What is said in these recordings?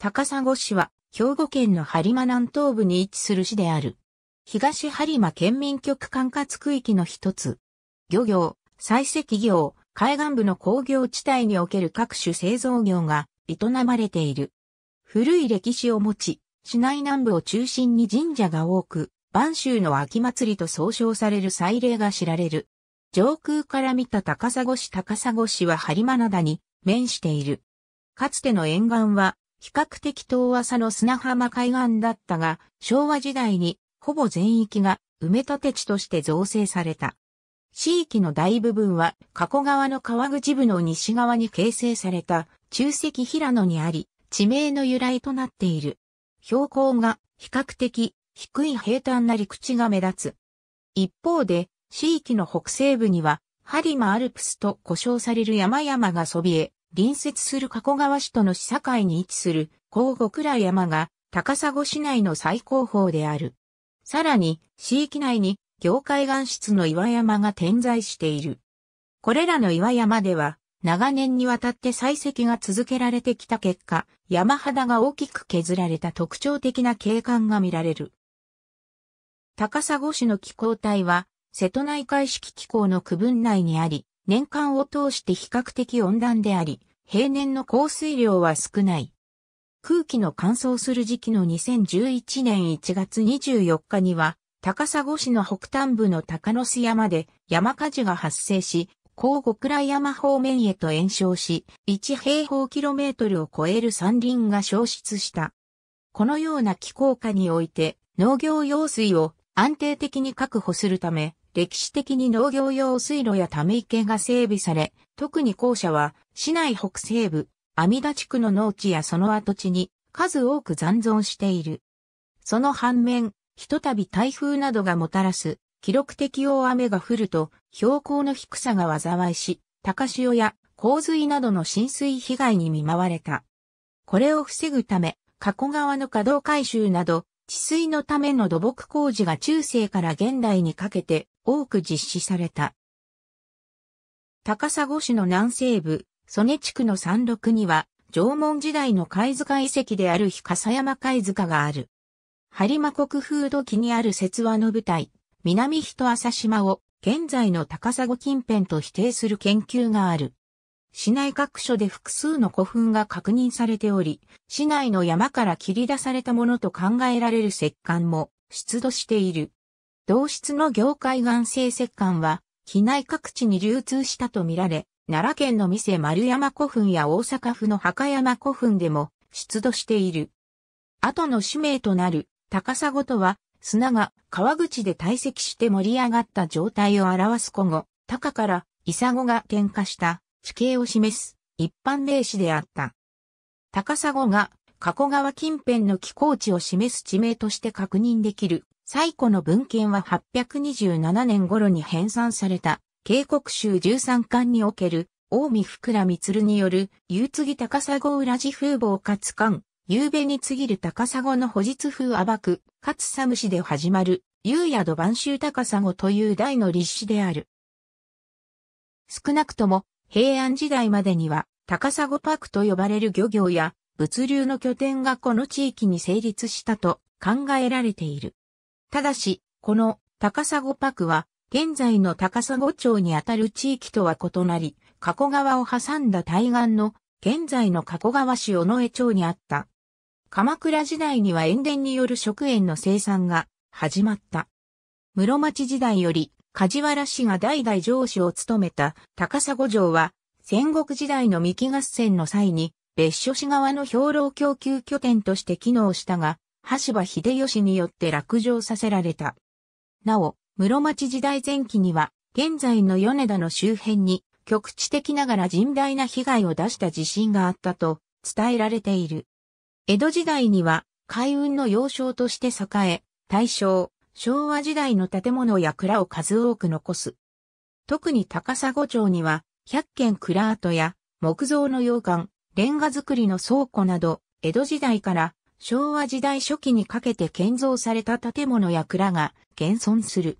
高砂市は、兵庫県の播磨南東部に位置する市である。東播磨県民局管轄区域の一つ。漁業、採石業、海岸部の工業地帯における各種製造業が営まれている。古い歴史を持ち、市内南部を中心に神社が多く、晩秋の秋祭りと総称される祭礼が知られる。上空から見た高砂市高砂市は播磨灘に面している。かつての沿岸は比較的遠浅の砂浜海岸だったが、昭和時代にほぼ全域が埋め立て地として造成された。地域の大部分は、加古川の川口部の西側に形成された中石平野にあり、地名の由来となっている。標高が比較的低い平坦な陸地が目立つ。一方で、地域の北西部には、ハリマアルプスと呼称される山々がそびえ、隣接する加古川市との市境に位置する高五倉山が高砂市内の最高峰である。さらに、市域内に業界岩質の岩山が点在している。これらの岩山では、長年にわたって採石が続けられてきた結果、山肌が大きく削られた特徴的な景観が見られる。高砂市の気候帯は、瀬戸内海式気候の区分内にあり、年間を通して比較的温暖であり、平年の降水量は少ない。空気の乾燥する時期の2011年1月24日には、高砂市の北端部の高野須山で山火事が発生し、高極倉山方面へと延焼し、1平方キロメートルを超える山林が消失した。このような気候下において、農業用水を安定的に確保するため、歴史的に農業用水路やため池が整備され、特に校舎は市内北西部、阿弥陀地区の農地やその跡地に数多く残存している。その反面、ひとたび台風などがもたらす記録的大雨が降ると標高の低さが災いし、高潮や洪水などの浸水被害に見舞われた。これを防ぐため、加古川の稼働改修など、治水のための土木工事が中世から現代にかけて多く実施された。高砂市の南西部、曽根地区の山麓には、縄文時代の貝塚遺跡である日笠山貝塚がある。播磨国風土記にある説話の舞台、南人浅島を現在の高砂近辺と否定する研究がある。市内各所で複数の古墳が確認されており、市内の山から切り出されたものと考えられる石棺も出土している。同室の業界岩性石棺は、機内各地に流通したとみられ、奈良県の店丸山古墳や大阪府の墓山古墳でも出土している。後の使命となる高砂とは砂が川口で堆積して盛り上がった状態を表す古語、高からイサゴが喧嘩した地形を示す一般名詞であった。高砂が加古川近辺の気候地を示す地名として確認できる最古の文献は827年頃に編纂された、渓谷州13巻における、大見福良光による、夕継高砂浦寺風貌活巻、夕べに継ぎる高砂の保実風暴く、かつ寒しで始まる、夕宿晩秋高砂という大の立志である。少なくとも、平安時代までには、高砂パークと呼ばれる漁業や、物流の拠点がこの地域に成立したと考えられている。ただし、この高砂パクは、現在の高砂町にあたる地域とは異なり、加古川を挟んだ対岸の、現在の加古川市尾上町にあった。鎌倉時代には塩田による食塩の生産が始まった。室町時代より梶原氏が代々上司を務めた高砂城は戦国時代の三木合戦の際に別所市側の兵糧供給拠点として機能したが橋場秀吉によって落城させられた。なお、室町時代前期には、現在の米田の周辺に、局地的ながら甚大な被害を出した地震があったと伝えられている。江戸時代には、海運の要衝として栄え、大正、昭和時代の建物や蔵を数多く残す。特に高砂町には、100軒蔵跡や木造の洋館、レンガ造りの倉庫など、江戸時代から昭和時代初期にかけて建造された建物や蔵が現存する。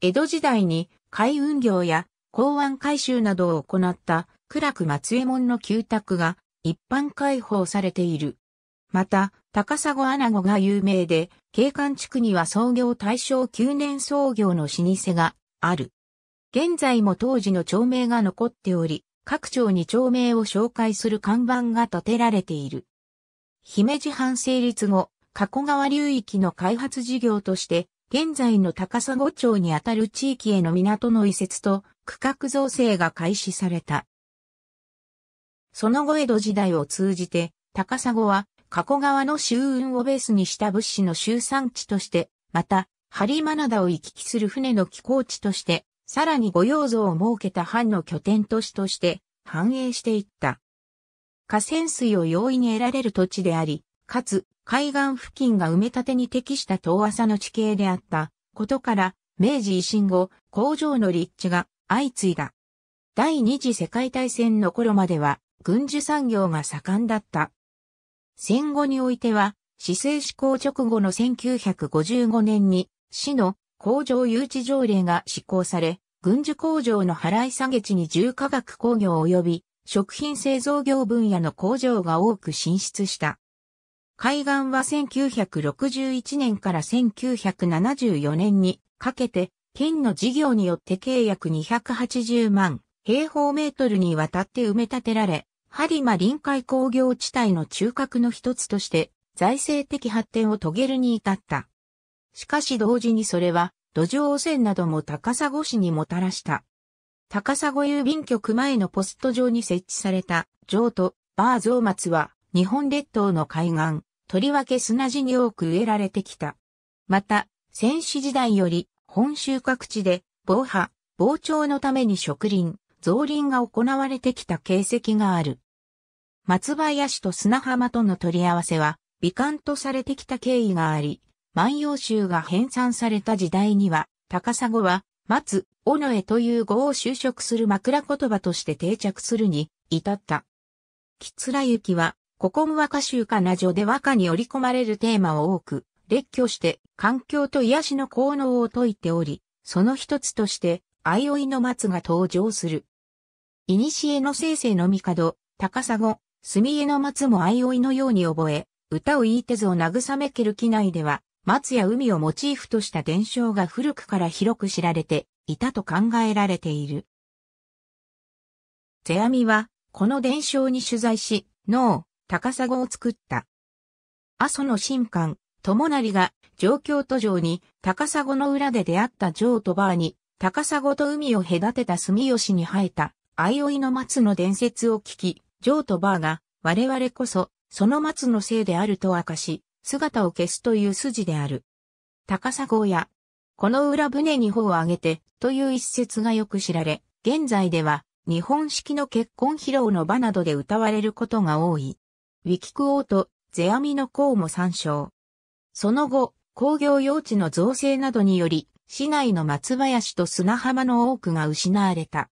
江戸時代に海運業や港湾改修などを行った倉く松江門の旧宅が一般開放されている。また、高砂穴子が有名で、景観地区には創業大正9年創業の老舗がある。現在も当時の町名が残っており、各町に町名を紹介する看板が建てられている。姫路藩成立後、加古川流域の開発事業として、現在の高砂町にあたる地域への港の移設と区画造成が開始された。その後江戸時代を通じて、高砂は加古川の周運をベースにした物資の集産地として、また、針真田を行き来する船の寄港地として、さらに御用像を設けた藩の拠点都市として、繁栄していった。河川水を容易に得られる土地であり、かつ、海岸付近が埋め立てに適した遠浅の地形であったことから、明治維新後、工場の立地が相次いだ。第二次世界大戦の頃までは、軍需産業が盛んだった。戦後においては、市政施行直後の1955年に、市の工場誘致条例が施行され、軍需工場の払い下げ地に重化学工業及び食品製造業分野の工場が多く進出した。海岸は1961年から1974年にかけて、県の事業によって契約280万平方メートルにわたって埋め立てられ、播磨臨海工業地帯の中核の一つとして財政的発展を遂げるに至った。しかし同時にそれは土壌汚染なども高砂市にもたらした。高砂郵便局前のポスト上に設置された、城とバー増松は、日本列島の海岸、とりわけ砂地に多く植えられてきた。また、戦死時代より、本州各地で、防波、防潮のために植林、造林が行われてきた形跡がある。松林と砂浜との取り合わせは、美観とされてきた経緯があり、万葉集が編纂された時代には、高砂は松、尾野という語を就職する枕言葉として定着するに至った。きつらゆきは、こ今和歌集かな女で和歌に織り込まれるテーマを多く、列挙して環境と癒しの効能を説いており、その一つとして、相生の松が登場する。古の生成の帝、高砂、墨絵の松も相生のように覚え、歌を言い手図を慰めける機内では、松や海をモチーフとした伝承が古くから広く知られていたと考えられている。世阿弥は、この伝承に取材し、脳、高砂を作った。阿蘇の神官、友成が、上京途上に、高砂の裏で出会った城とバーに、高砂と海を隔てた住吉に生えた、相生の松の伝説を聞き、城とバーが、我々こそ、その松のせいであると明かし、姿を消すという筋である。高砂号や、この裏船に帆を上げてという一節がよく知られ、現在では日本式の結婚披露の場などで歌われることが多い。ウィキクオート、ゼアミの項も参照。その後、工業用地の造成などにより、市内の松林と砂浜の多くが失われた。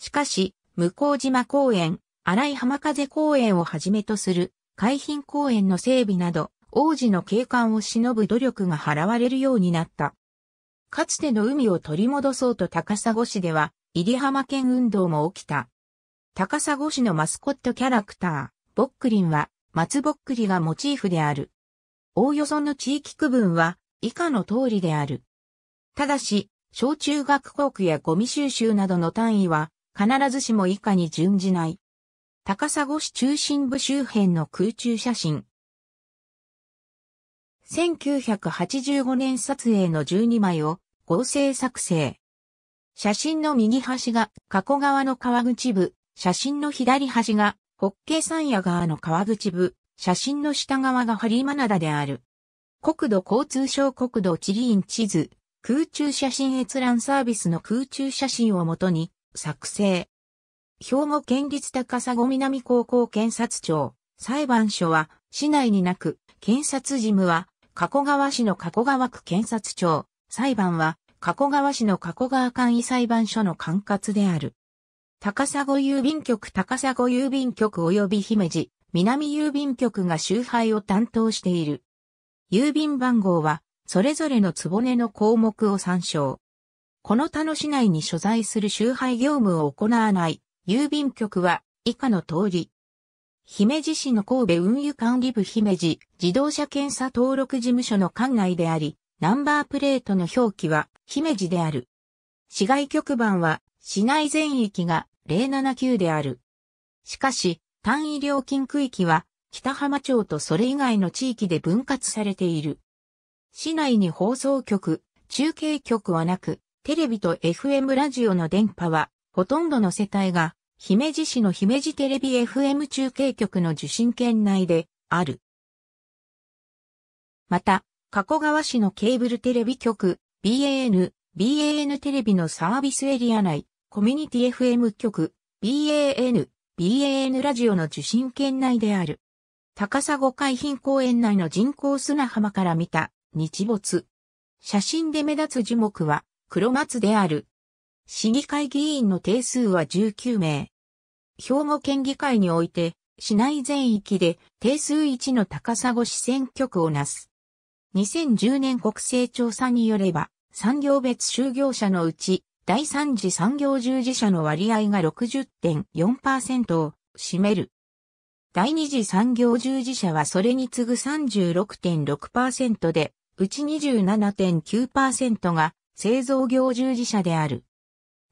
しかし、向島公園、荒井浜風公園をはじめとする海浜公園の整備など、王子の景観を忍ぶ努力が払われるようになった。かつての海を取り戻そうと高砂市では、入浜県運動も起きた。高砂市のマスコットキャラクター、ボックリンは、松ぼっくりがモチーフである。おおよその地域区分は、以下の通りである。ただし、小中学校区やゴミ収集などの単位は、必ずしも以下に準じない。高砂市中心部周辺の空中写真、1985年撮影の12枚を合成作成。写真の右端が加古川の川口部、写真の左端がホッケ山谷川の川口部、写真の下側がハリーマナダである。国土交通省国土地理院地図、空中写真閲覧サービスの空中写真をもとに作成。兵庫県立高砂南高校検察庁、裁判所は市内になく、検察事務は加古川市の加古川区検察庁、裁判は、加古川市の加古川簡易裁判所の管轄である。高砂郵便局高砂郵便局及び姫路、南郵便局が集配を担当している。郵便番号は、それぞれのつぼねの項目を参照。この他の市内に所在する集配業務を行わない、郵便局は、以下の通り、姫路市の神戸運輸管理部姫路自動車検査登録事務所の管内であり、ナンバープレートの表記は姫路である。市外局番は市内全域が079である。しかし、単位料金区域は北浜町とそれ以外の地域で分割されている。市内に放送局、中継局はなく、テレビと FM ラジオの電波は、ほとんどの世帯が姫路市の姫路テレビ FM 中継局の受信圏内である。また、加古川市のケーブルテレビ局 BAN、BAN テレビのサービスエリア内、コミュニティ FM 局 BAN、BAN ラジオの受信圏内である。高砂海浜公園内の人工砂浜から見た日没。写真で目立つ樹木は黒松である。市議会議員の定数は19名。兵庫県議会において、市内全域で定数1の高砂市選挙区をなす。2010年国勢調査によれば、産業別就業者のうち、第3次産業従事者の割合が60.4%を占める。第2次産業従事者はそれに次ぐ36.6%で、うち27.9%が製造業従事者である。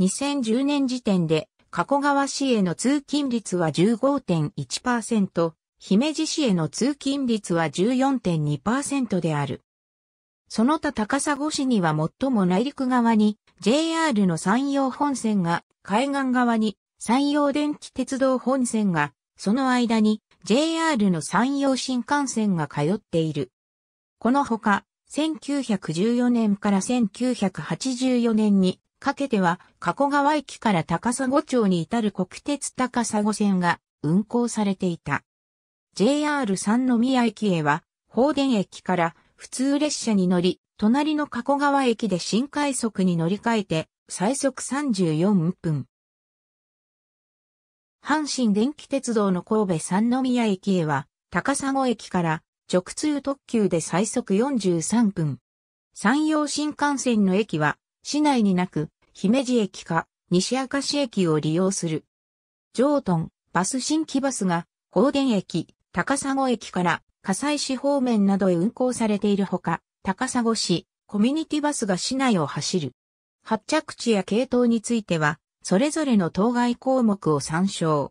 2010年時点で、加古川市への通勤率は15.1%、姫路市への通勤率は14.2%である。その他高砂市には最も内陸側に JR の山陽本線が、海岸側に山陽電気鉄道本線が、その間に JR の山陽新幹線が通っている。このほか、1914年から1984年にかけては、加古川駅から高砂町に至る国鉄高砂線が運行されていた。JR 三宮駅へは、放電駅から普通列車に乗り、隣の加古川駅で新快速に乗り換えて、最速34分。阪神電気鉄道の神戸三宮駅へは、高砂駅から直通特急で最速43分。山陽新幹線の駅は市内になく、姫路駅か西明石駅を利用する。上東バス新規バスが、高電駅、高砂駅から火災市方面などへ運行されているほか、高砂市、コミュニティバスが市内を走る。発着地や系統については、それぞれの当該項目を参照。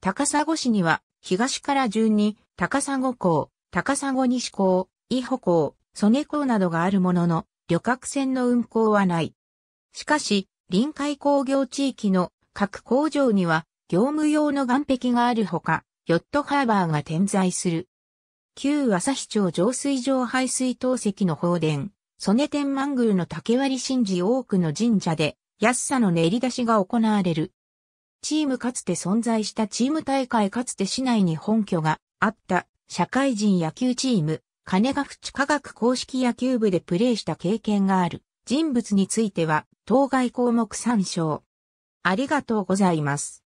高砂市には、東から順に、高砂港、高砂西港、伊保港、曽根港などがあるものの、旅客船の運航はない。しかし、臨海工業地域の各工場には業務用の岸壁があるほか、ヨットハーバーが点在する。旧朝日町浄水場排水透析の放電、曽根天満宮の竹割神事多くの神社で安さの練り出しが行われる。チームかつて存在したチーム大会かつて市内に本拠があった社会人野球チーム、金ヶ淵科学公式野球部でプレーした経験がある人物については、当該項目参照。ありがとうございます。